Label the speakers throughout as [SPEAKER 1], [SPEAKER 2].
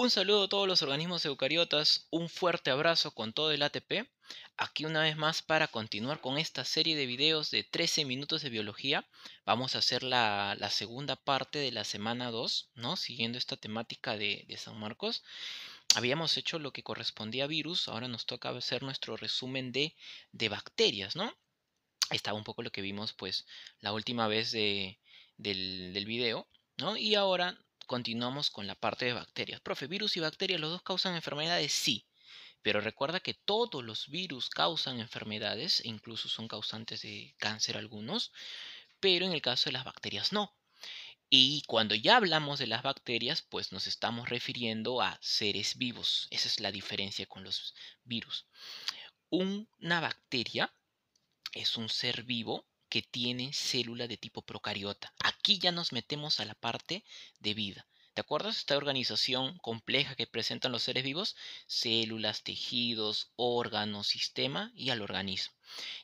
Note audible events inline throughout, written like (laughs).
[SPEAKER 1] Un saludo a todos los organismos eucariotas, un fuerte abrazo con todo el ATP, aquí una vez más para continuar con esta serie de videos de 13 minutos de biología, vamos a hacer la, segunda parte de la semana 2, ¿no? siguiendo esta temática de, San Marcos. Habíamos hecho lo que correspondía a virus, ahora nos toca hacer nuestro resumen de, bacterias, ¿no? Estaba un poco lo que vimos pues la última vez del, del video, ¿no? Y ahora Continuamos con la parte de bacterias. Profe, virus y bacterias, ¿los dos causan enfermedades? Sí. Pero recuerda que todos los virus causan enfermedades, incluso son causantes de cáncer algunos, pero en el caso de las bacterias no. Y cuando ya hablamos de las bacterias, pues nos estamos refiriendo a seres vivos. Esa es la diferencia con los virus. Una bacteria es un ser vivo que tiene célula de tipo procariota. Aquí ya nos metemos a la parte de vida. ¿Te acuerdas esta organización compleja que presentan los seres vivos? Células, tejidos, órganos, sistema y al organismo.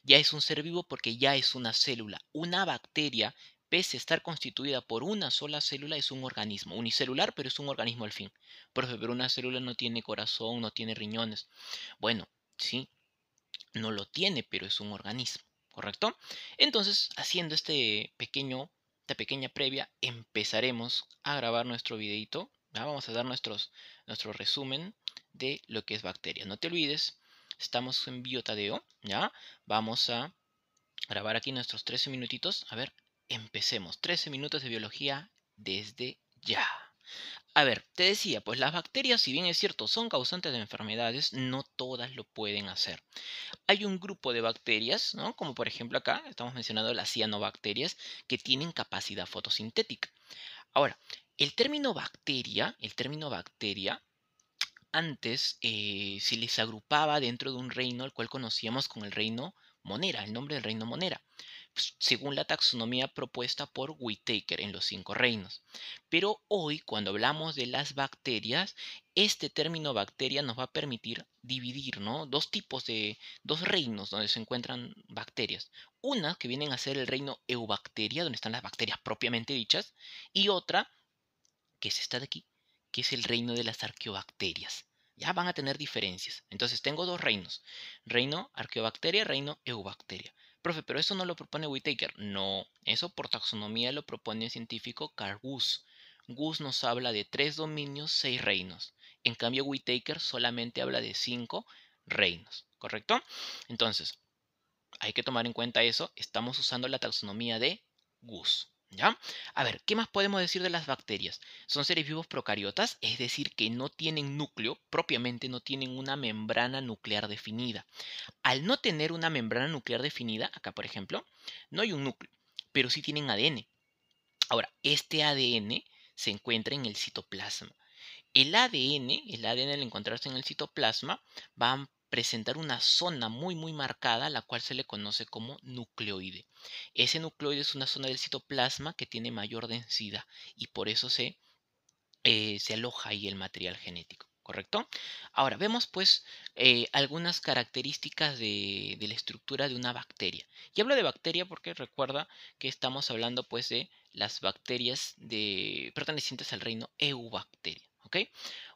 [SPEAKER 1] Ya es un ser vivo porque ya es una célula. Una bacteria, pese a estar constituida por una sola célula, es un organismo. Unicelular, pero es un organismo al fin. Profesor, pero una célula no tiene corazón, no tiene riñones. Bueno, sí, no lo tiene, pero es un organismo. ¿correcto? Entonces, haciendo este pequeño, esta pequeña previa, empezaremos a grabar nuestro videito. Vamos a dar nuestros, nuestro resumen de lo que es bacteria. No te olvides, estamos en biotadeo, ¿ya? Vamos a grabar aquí nuestros 13 minutitos. A ver, empecemos. 13 minutos de biología desde ya. A ver, te decía, pues las bacterias, si bien es cierto, son causantes de enfermedades, no todas lo pueden hacer. Hay un grupo de bacterias, ¿no? como por ejemplo acá, estamos mencionando las cianobacterias, que tienen capacidad fotosintética. Ahora, el término bacteria, el término bacteria, antes eh, se les agrupaba dentro de un reino al cual conocíamos con el reino monera, el nombre del reino monera. Pues, según la taxonomía propuesta por Whittaker en los cinco reinos. Pero hoy, cuando hablamos de las bacterias, este término bacteria nos va a permitir dividir dos tipos de dos reinos donde se encuentran bacterias. Una que viene a ser el reino eubacteria, donde están las bacterias propiamente dichas, y otra, que es esta de aquí, que es el reino de las arqueobacterias. Ya van a tener diferencias. Entonces tengo dos reinos, reino arqueobacteria, reino eubacteria. Profe, pero eso no lo propone Whittaker? No, eso por taxonomía lo propone el científico Carl Gus nos habla de tres dominios, seis reinos. En cambio, Whittaker solamente habla de cinco reinos, ¿correcto? Entonces, hay que tomar en cuenta eso. Estamos usando la taxonomía de Gus. ¿Ya? A ver, ¿qué más podemos decir de las bacterias? Son seres vivos procariotas, es decir, que no tienen núcleo, propiamente no tienen una membrana nuclear definida. Al no tener una membrana nuclear definida, acá por ejemplo, no hay un núcleo, pero sí tienen ADN. Ahora, este ADN se encuentra en el citoplasma. El ADN, el ADN al encontrarse en el citoplasma, va presentar una zona muy muy marcada, la cual se le conoce como nucleoide. Ese nucleoide es una zona del citoplasma que tiene mayor densidad y por eso se, eh, se aloja ahí el material genético. ¿Correcto? Ahora, vemos pues eh, algunas características de, la estructura de una bacteria. Y hablo de bacteria porque recuerda que estamos hablando pues de las bacterias de, pertenecientes al reino Eubacteria.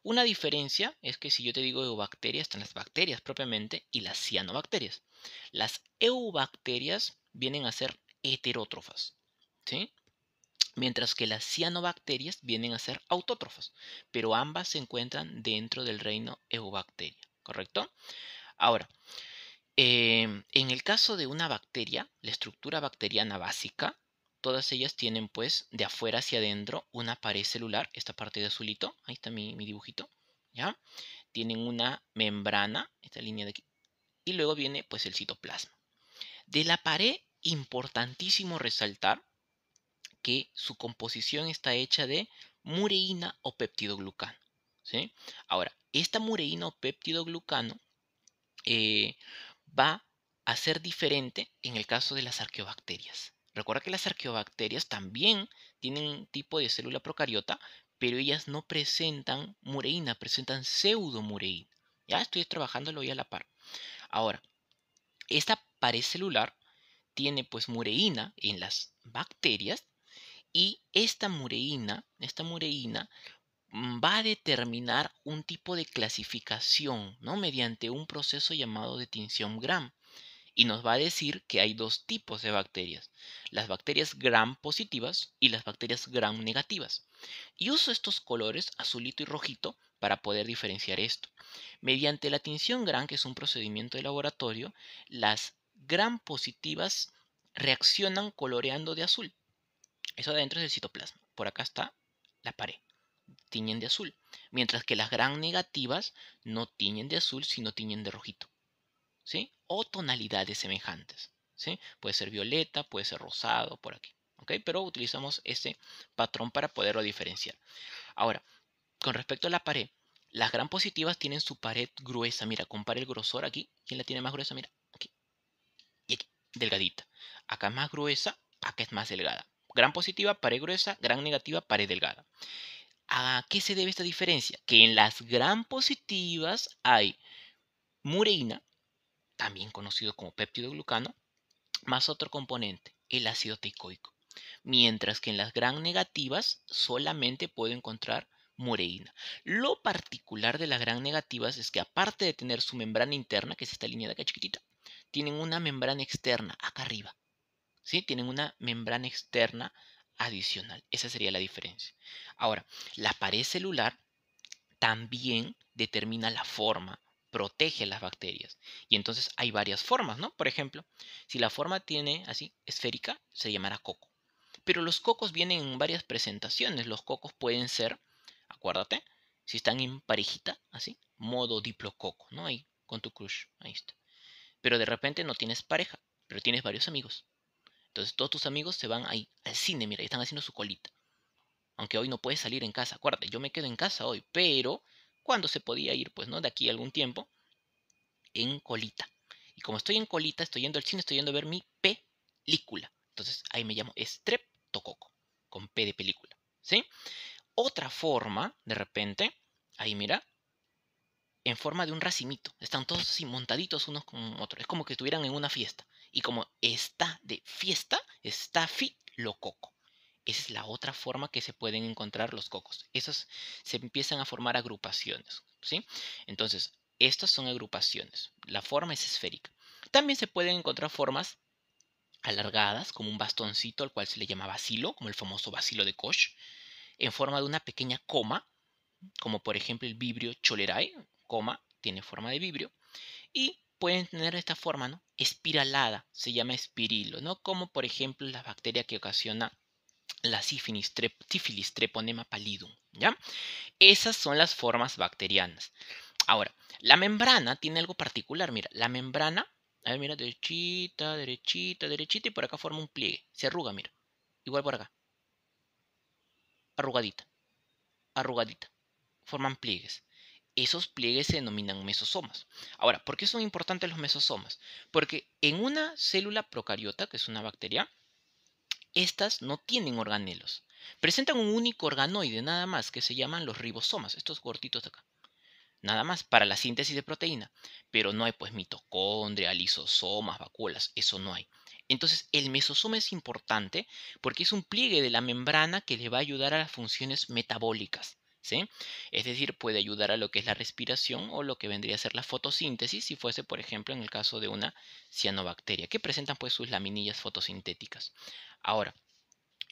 [SPEAKER 1] Una diferencia es que si yo te digo eubacterias, están las bacterias propiamente y las cianobacterias. Las eubacterias vienen a ser heterótrofas, ¿sí? Mientras que las cianobacterias vienen a ser autótrofas, pero ambas se encuentran dentro del reino eubacteria, ¿correcto? Ahora, eh, en el caso de una bacteria, la estructura bacteriana básica Todas ellas tienen pues de afuera hacia adentro una pared celular, esta parte de azulito, ahí está mi, dibujito, ¿ya? Tienen una membrana, esta línea de aquí, y luego viene pues el citoplasma. De la pared, importantísimo resaltar que su composición está hecha de mureína o peptidoglucano. ¿sí? Ahora, esta mureína o peptidoglucano eh, va a ser diferente en el caso de las arqueobacterias. Recuerda que las arqueobacterias también tienen un tipo de célula procariota, pero ellas no presentan mureína, presentan pseudomureína. Ya estoy trabajando, lo voy a la par. Ahora, esta pared celular tiene pues mureína en las bacterias y esta mureína, esta mureína mm, va a determinar un tipo de clasificación, ¿no? Mediante un proceso llamado de tinción Gram y nos va a decir que hay dos tipos de bacterias, las bacterias gram positivas y las bacterias gram negativas. Y uso estos colores, azulito y rojito, para poder diferenciar esto. Mediante la tinción gram, que es un procedimiento de laboratorio, las gram positivas reaccionan coloreando de azul. Eso adentro es el citoplasma. Por acá está la pared. Tiñen de azul. Mientras que las gram negativas no tiñen de azul, sino tiñen de rojito. ¿Sí? o tonalidades semejantes. ¿sí? Puede ser violeta, puede ser rosado, por aquí. ¿okay? Pero utilizamos ese patrón para poderlo diferenciar. Ahora, con respecto a la pared, las gran positivas tienen su pared gruesa. Mira, compare el grosor aquí. ¿Quién la tiene más gruesa? Mira, aquí. Y aquí, delgadita. Acá es más gruesa, acá es más delgada. Gran positiva, pared gruesa, gran negativa, pared delgada. ¿A qué se debe esta diferencia? Que en las gran positivas hay mureína, también conocido como péptido más otro componente, el ácido teicoico. Mientras que en las gran negativas solamente puedo encontrar moreína. Lo particular de las gran negativas es que aparte de tener su membrana interna, que es esta línea de acá chiquitita, tienen una membrana externa acá arriba. ¿Sí? Tienen una membrana externa adicional. Esa sería la diferencia. Ahora, la pared celular también determina la forma protege las bacterias. Y entonces hay varias formas, ¿no? Por ejemplo, si la forma tiene así esférica, se llamará coco. Pero los cocos vienen en varias presentaciones. Los cocos pueden ser, acuérdate, si están en parejita, así, modo diplococo, ¿no? Ahí, con tu crush, ahí está. Pero de repente no tienes pareja, pero tienes varios amigos. Entonces todos tus amigos se van ahí al cine, mira, y están haciendo su colita. Aunque hoy no puedes salir en casa, acuérdate, yo me quedo en casa hoy, pero cuándo se podía ir, pues, ¿no? De aquí algún tiempo, en colita. Y como estoy en colita, estoy yendo al cine, estoy yendo a ver mi película. Entonces ahí me llamo streptococo, con P de película. ¿Sí? Otra forma, de repente, ahí mira, en forma de un racimito. Están todos así montaditos unos con otros. Es como que estuvieran en una fiesta. Y como está de fiesta, está filococo. Esa es la otra forma que se pueden encontrar los cocos. Esos se empiezan a formar agrupaciones, ¿sí? Entonces, estas son agrupaciones. La forma es esférica. También se pueden encontrar formas alargadas, como un bastoncito al cual se le llama bacilo, como el famoso bacilo de Koch, en forma de una pequeña coma, como por ejemplo el vibrio cholerae, coma, tiene forma de vibrio, y pueden tener esta forma, ¿no? Espiralada, se llama espirilo, ¿no? Como por ejemplo la bacteria que ocasiona la sífilis, treponema pallidum. ¿ya? Esas son las formas bacterianas. Ahora, la membrana tiene algo particular. Mira, la membrana, a ver, mira, derechita, derechita, derechita, y por acá forma un pliegue. Se arruga, mira. Igual por acá. Arrugadita. Arrugadita. Forman pliegues. Esos pliegues se denominan mesosomas. Ahora, ¿por qué son importantes los mesosomas? Porque en una célula procariota, que es una bacteria, estas no tienen organelos. Presentan un único organoide nada más que se llaman los ribosomas, estos cortitos de acá. Nada más para la síntesis de proteína. Pero no hay pues mitocondria, lisosomas, vacuolas, eso no hay. Entonces el mesosoma es importante porque es un pliegue de la membrana que le va a ayudar a las funciones metabólicas. Es decir, puede ayudar a lo que es la respiración o lo que vendría a ser la fotosíntesis si fuese, por ejemplo, en el caso de una cianobacteria, que presentan pues sus laminillas fotosintéticas. Ahora,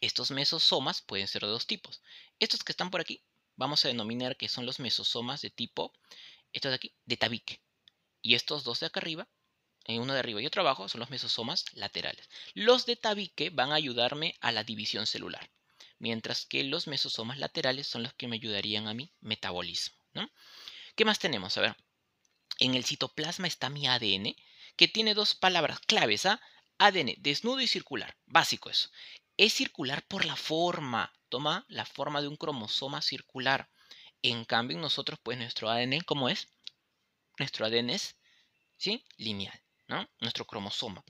[SPEAKER 1] estos mesosomas pueden ser de dos tipos. Estos que están por aquí, vamos a denominar que son los mesosomas de tipo, estos de aquí, de tabique. Y estos dos de acá arriba, eh, uno de arriba y otro abajo, son los mesosomas laterales. Los de tabique van a ayudarme a la división celular mientras que los mesosomas laterales son los que me ayudarían a mi metabolismo. ¿no? ¿Qué más tenemos? A ver, en el citoplasma está mi ADN, que tiene dos palabras claves, ¿ah? ADN, desnudo y circular, básico eso. Es circular por la forma, toma la forma de un cromosoma circular. En cambio, nosotros, pues nuestro ADN, ¿cómo es? Nuestro ADN es, ¿sí? Lineal, ¿no? Nuestro cromosoma.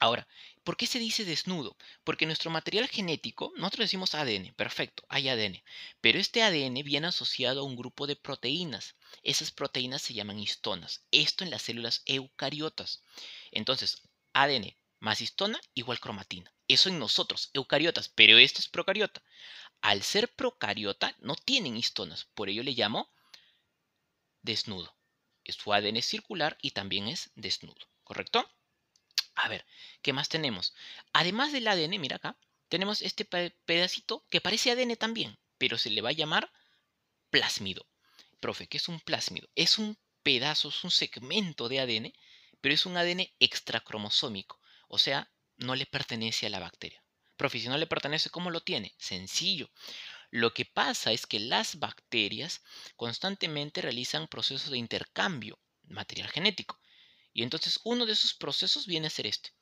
[SPEAKER 1] Ahora, ¿por qué se dice desnudo? Porque nuestro material genético, nosotros decimos ADN, perfecto, hay ADN, pero este ADN viene asociado a un grupo de proteínas. Esas proteínas se llaman histonas, esto en las células eucariotas. Entonces, ADN más histona igual cromatina. Eso en nosotros, eucariotas, pero esto es procariota. Al ser procariota, no tienen histonas, por ello le llamo desnudo. Su ADN es circular y también es desnudo, ¿correcto? A ver, ¿qué más tenemos? Además del ADN, mira acá, tenemos este pedacito que parece ADN también, pero se le va a llamar plásmido. Profe, ¿qué es un plásmido? Es un pedazo, es un segmento de ADN, pero es un ADN extracromosómico, o sea, no le pertenece a la bacteria. Profe, si no le pertenece, ¿cómo lo tiene? Sencillo. Lo que pasa es que las bacterias constantemente realizan procesos de intercambio material genético. Y entonces uno de esos procesos viene a ser este,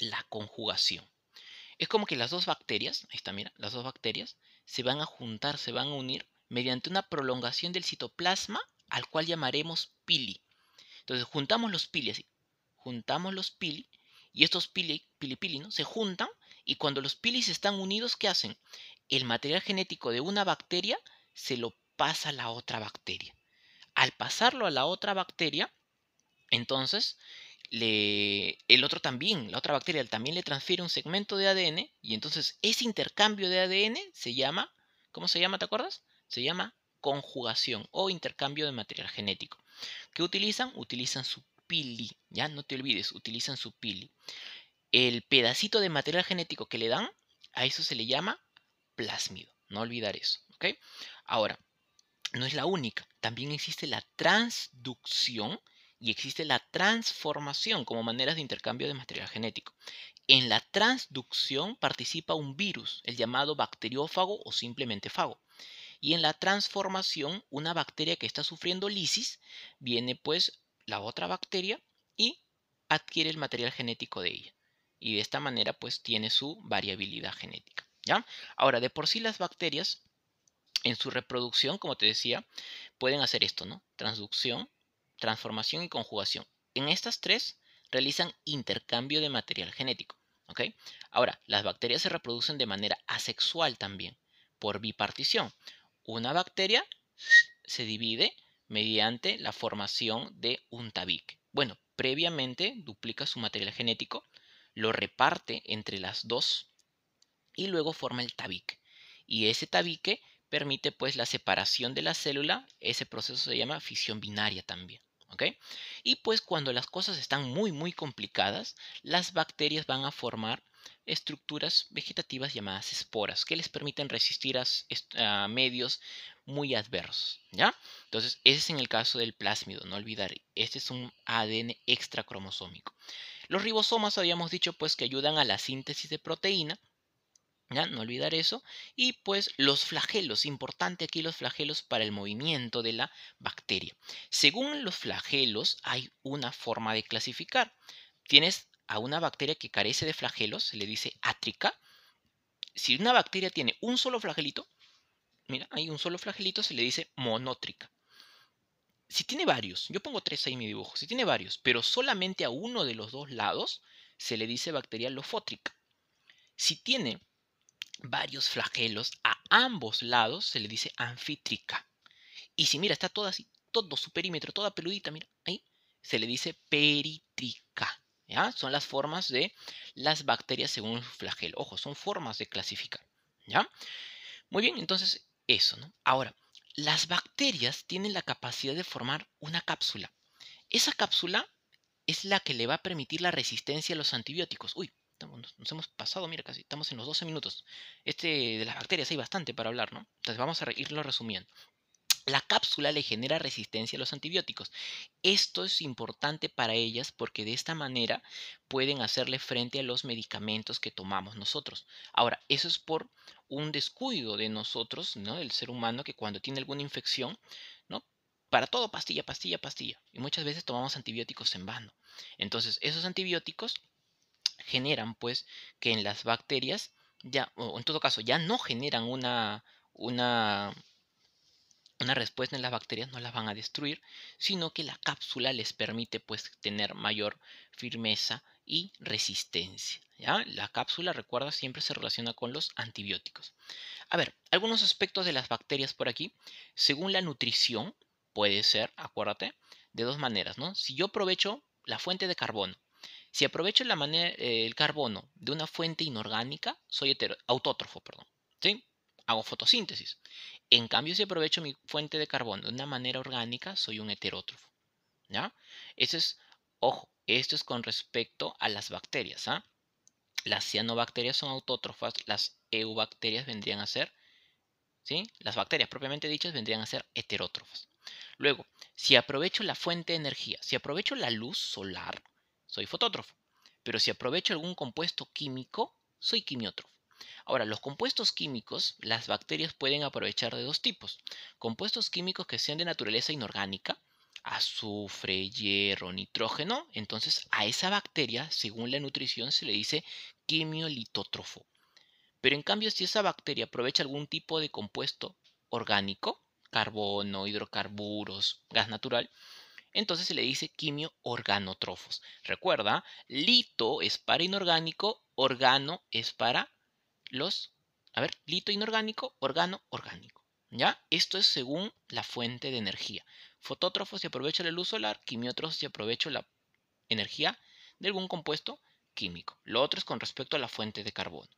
[SPEAKER 1] la conjugación. Es como que las dos bacterias, ahí está, mira, las dos bacterias se van a juntar, se van a unir mediante una prolongación del citoplasma al cual llamaremos pili. Entonces juntamos los pili juntamos los pili y estos pili, pili, pili ¿no? se juntan y cuando los pili están unidos, ¿qué hacen? El material genético de una bacteria se lo pasa a la otra bacteria. Al pasarlo a la otra bacteria, entonces, el otro también, la otra bacteria también le transfiere un segmento de ADN y entonces ese intercambio de ADN se llama, ¿cómo se llama? ¿Te acuerdas? Se llama conjugación o intercambio de material genético. ¿Qué utilizan? Utilizan su pili, ya no te olvides, utilizan su pili. El pedacito de material genético que le dan, a eso se le llama plásmido, no olvidar eso, ¿ok? Ahora, no es la única, también existe la transducción, y existe la transformación como maneras de intercambio de material genético. En la transducción participa un virus, el llamado bacteriófago o simplemente fago. Y en la transformación, una bacteria que está sufriendo lisis, viene pues la otra bacteria y adquiere el material genético de ella. Y de esta manera pues tiene su variabilidad genética. ¿ya? Ahora, de por sí las bacterias en su reproducción, como te decía, pueden hacer esto, ¿no? Transducción, transformación y conjugación. En estas tres realizan intercambio de material genético. Ahora, las bacterias se reproducen de manera asexual también, por bipartición. Una bacteria se divide mediante la formación de un tabique. Bueno, previamente duplica su material genético, lo reparte entre las dos y luego forma el tabique. Y ese tabique permite pues la separación de la célula, ese proceso se llama fisión binaria también. Y pues cuando las cosas están muy muy complicadas, las bacterias van a formar estructuras vegetativas llamadas esporas que les permiten resistir a, medios muy adversos, ¿ya? Entonces, ese es en el caso del plásmido, no olvidar, este es un ADN extracromosómico. Los ribosomas habíamos dicho pues que ayudan a la síntesis de proteína ¿Ya? No olvidar eso. Y pues los flagelos, importante aquí los flagelos para el movimiento de la bacteria. Según los flagelos hay una forma de clasificar. Tienes a una bacteria que carece de flagelos, se le dice átrica. Si una bacteria tiene un solo flagelito, mira, hay un solo flagelito, se le dice monótrica. Si tiene varios, yo pongo tres ahí en mi dibujo, si tiene varios, pero solamente a uno de los dos lados, se le dice bacteria lofótrica. Si tiene varios flagelos a ambos lados, se le dice anfítrica. Y si mira, está toda así, todo su perímetro, toda peludita, mira, ahí, se le dice peritrica. ¿ya? Son las formas de las bacterias según su flagelo. Ojo, son formas de clasificar. ¿ya? Muy bien, entonces eso. ¿no? Ahora, las bacterias tienen la capacidad de formar una cápsula. Esa cápsula es la que le va a permitir la resistencia a los antibióticos. Uy, nos hemos pasado, mira, casi estamos en los 12 minutos. Este de las bacterias hay bastante para hablar, ¿no? Entonces vamos a irlo resumiendo. La cápsula le genera resistencia a los antibióticos. Esto es importante para ellas porque de esta manera pueden hacerle frente a los medicamentos que tomamos nosotros. Ahora, eso es por un descuido de nosotros, ¿no? Del ser humano que cuando tiene alguna infección, ¿no? Para todo pastilla, pastilla, pastilla. Y muchas veces tomamos antibióticos en vano. Entonces, esos antibióticos generan pues que en las bacterias ya, o en todo caso, ya no generan una, una, una respuesta en las bacterias, no las van a destruir, sino que la cápsula les permite pues tener mayor firmeza y resistencia. ¿ya? La cápsula, recuerda, siempre se relaciona con los antibióticos. A ver, algunos aspectos de las bacterias por aquí. Según la nutrición, puede ser, acuérdate, de dos maneras, ¿no? Si yo aprovecho la fuente de carbón si aprovecho la manera, eh, el carbono de una fuente inorgánica, soy autótrofo, perdón. ¿sí? Hago fotosíntesis. En cambio, si aprovecho mi fuente de carbono de una manera orgánica, soy un heterótrofo. ¿ya? Eso es, ojo, esto es con respecto a las bacterias. ¿ah? Las cianobacterias son autótrofas, las eubacterias vendrían a ser, ¿sí? las bacterias propiamente dichas vendrían a ser heterótrofas. Luego, si aprovecho la fuente de energía, si aprovecho la luz solar, soy fotótrofo. Pero si aprovecho algún compuesto químico, soy quimiótrofo. Ahora, los compuestos químicos, las bacterias pueden aprovechar de dos tipos. Compuestos químicos que sean de naturaleza inorgánica, azufre, hierro, nitrógeno, entonces a esa bacteria, según la nutrición, se le dice quimiolitótrofo. Pero en cambio, si esa bacteria aprovecha algún tipo de compuesto orgánico, carbono, hidrocarburos, gas natural, entonces se le dice quimio-organotrofos. Recuerda, lito es para inorgánico, organo es para los... A ver, lito inorgánico, organo orgánico. ¿Ya? Esto es según la fuente de energía. Fotótrofos se aprovecho la luz solar, quimiótrofos se aprovecho la energía de algún compuesto químico. Lo otro es con respecto a la fuente de carbono.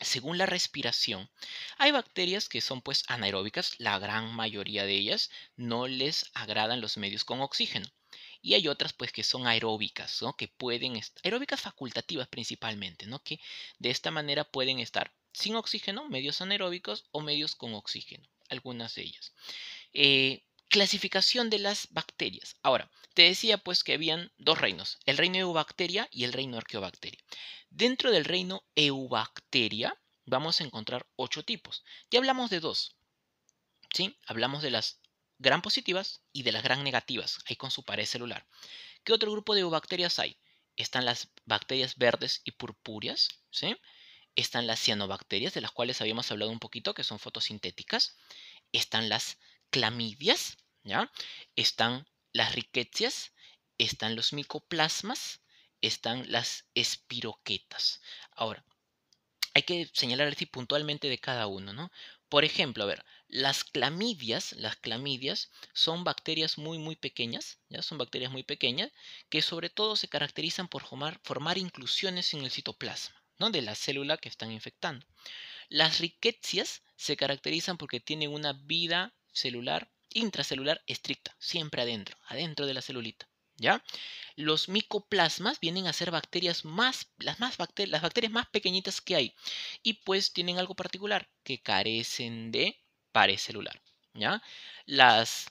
[SPEAKER 1] Según la respiración, hay bacterias que son pues anaeróbicas, la gran mayoría de ellas no les agradan los medios con oxígeno. Y hay otras pues que son aeróbicas, que pueden estar, aeróbicas facultativas principalmente, ¿no? que de esta manera pueden estar sin oxígeno, medios anaeróbicos o medios con oxígeno, algunas de ellas. Eh, clasificación de las bacterias. Ahora, te decía pues que habían dos reinos, el reino Eubacteria y el reino Arqueobacteria. Dentro del reino Eubacteria vamos a encontrar ocho tipos. Ya hablamos de dos. ¿Sí? Hablamos de las gran positivas y de las gran negativas, ahí con su pared celular. ¿Qué otro grupo de eubacterias hay? Están las bacterias verdes y purpúreas, ¿sí? Están las cianobacterias, de las cuales habíamos hablado un poquito, que son fotosintéticas. Están las clamidias, ¿ya? Están las riquecias, están los micoplasmas, están las espiroquetas. Ahora, hay que señalar así puntualmente de cada uno, ¿no? Por ejemplo, a ver, las clamidias, las clamidias son bacterias muy muy pequeñas, ya son bacterias muy pequeñas que sobre todo se caracterizan por formar, inclusiones en el citoplasma, ¿no? De la célula que están infectando. Las riquecias se caracterizan porque tienen una vida celular, intracelular estricta, siempre adentro, adentro de la celulita. ¿Ya? Los micoplasmas vienen a ser bacterias más, las, más las bacterias más pequeñitas que hay. Y pues tienen algo particular, que carecen de pared celular. ¿Ya? Las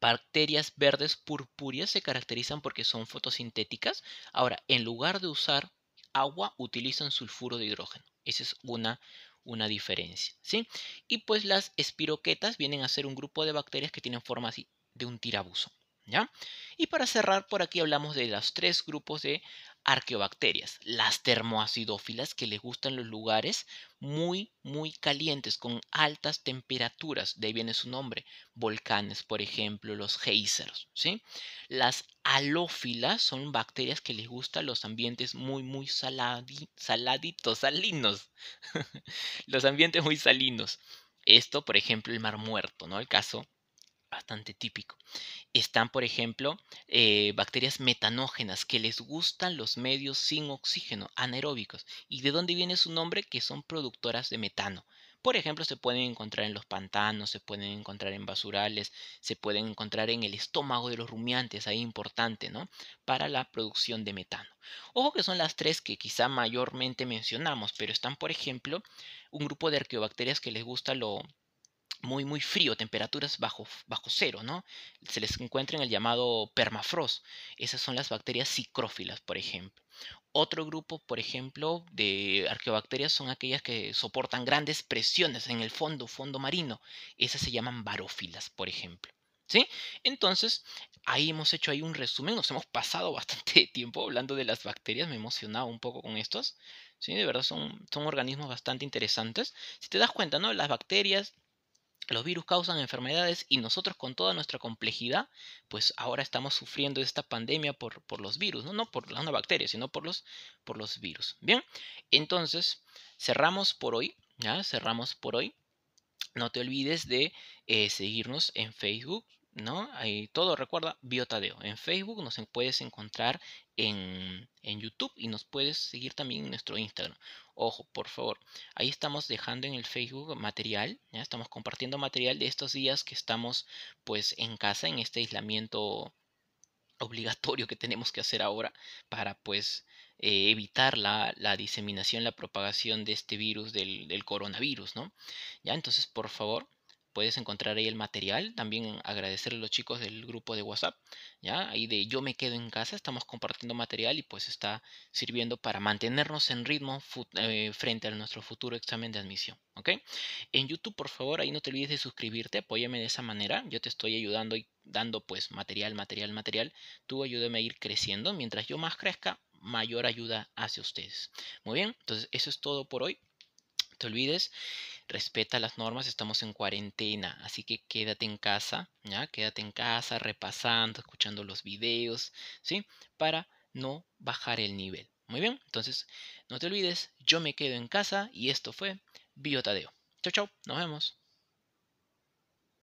[SPEAKER 1] bacterias verdes purpúreas se caracterizan porque son fotosintéticas. Ahora, en lugar de usar agua, utilizan sulfuro de hidrógeno. Esa es una, una diferencia, ¿sí? Y pues las espiroquetas vienen a ser un grupo de bacterias que tienen forma así de un tirabuzo, ¿ya? Y para cerrar, por aquí hablamos de los tres grupos de arqueobacterias, las termoacidófilas que le gustan los lugares muy, muy calientes, con altas temperaturas, de ahí viene su nombre, volcanes, por ejemplo, los geysers, ¿sí? Las alófilas son bacterias que les gustan los ambientes muy, muy saladitos, salinos, (laughs) los ambientes muy salinos. Esto, por ejemplo, el mar muerto, ¿no? El caso bastante típico. Están, por ejemplo, eh, bacterias metanógenas que les gustan los medios sin oxígeno, anaeróbicos. ¿Y de dónde viene su nombre? Que son productoras de metano. Por ejemplo, se pueden encontrar en los pantanos, se pueden encontrar en basurales, se pueden encontrar en el estómago de los rumiantes, ahí importante, ¿no? Para la producción de metano. Ojo que son las tres que quizá mayormente mencionamos, pero están, por ejemplo, un grupo de arqueobacterias que les gusta lo, muy, muy frío, temperaturas bajo, bajo cero, ¿no? Se les encuentra en el llamado permafrost. Esas son las bacterias cicrófilas, por ejemplo. Otro grupo, por ejemplo, de arqueobacterias son aquellas que soportan grandes presiones en el fondo, fondo marino. Esas se llaman barófilas, por ejemplo. ¿Sí? Entonces, ahí hemos hecho ahí un resumen, nos hemos pasado (laughs) bastante tiempo hablando de las bacterias, me he emocionado un poco con estos, ¿sí? De verdad son, son organismos bastante interesantes. Si te das cuenta, ¿no? Las bacterias, los virus causan enfermedades y nosotros con toda nuestra complejidad, pues ahora estamos sufriendo esta pandemia por, por los virus, ¿no? no por las bacterias, sino por los, por los virus. Bien, entonces cerramos por hoy, ¿ya? Cerramos por hoy. No te olvides de eh, seguirnos en Facebook, ¿no? Ahí todo recuerda Biotadeo. En Facebook nos puedes encontrar en, YouTube y nos puedes seguir también en nuestro Instagram. Ojo, por favor, ahí estamos dejando en el Facebook material, ¿ya? estamos compartiendo material de estos días que estamos pues en casa, en este aislamiento obligatorio que tenemos que hacer ahora para pues eh, evitar la, diseminación, la propagación de este virus, del, del coronavirus, ¿no? Ya, entonces, por favor, puedes encontrar ahí el material. También agradecerle a los chicos del grupo de WhatsApp, ¿ya? Ahí de Yo me quedo en casa, estamos compartiendo material y pues está sirviendo para mantenernos en ritmo eh, frente a nuestro futuro examen de admisión, ¿ok? En YouTube, por favor, ahí no te olvides de suscribirte, apóyame de esa manera, yo te estoy ayudando y dando pues material, material, material. Tú ayúdame a ir creciendo, mientras yo más crezca, mayor ayuda hacia ustedes. Muy bien, entonces eso es todo por hoy. No te olvides respeta las normas, estamos en cuarentena, así que quédate en casa, ¿ya? Quédate en casa repasando, escuchando los videos, ¿sí? Para no bajar el nivel. Muy bien, entonces no te olvides, yo me quedo en casa y esto fue Biotadeo. Chao, chao, nos vemos.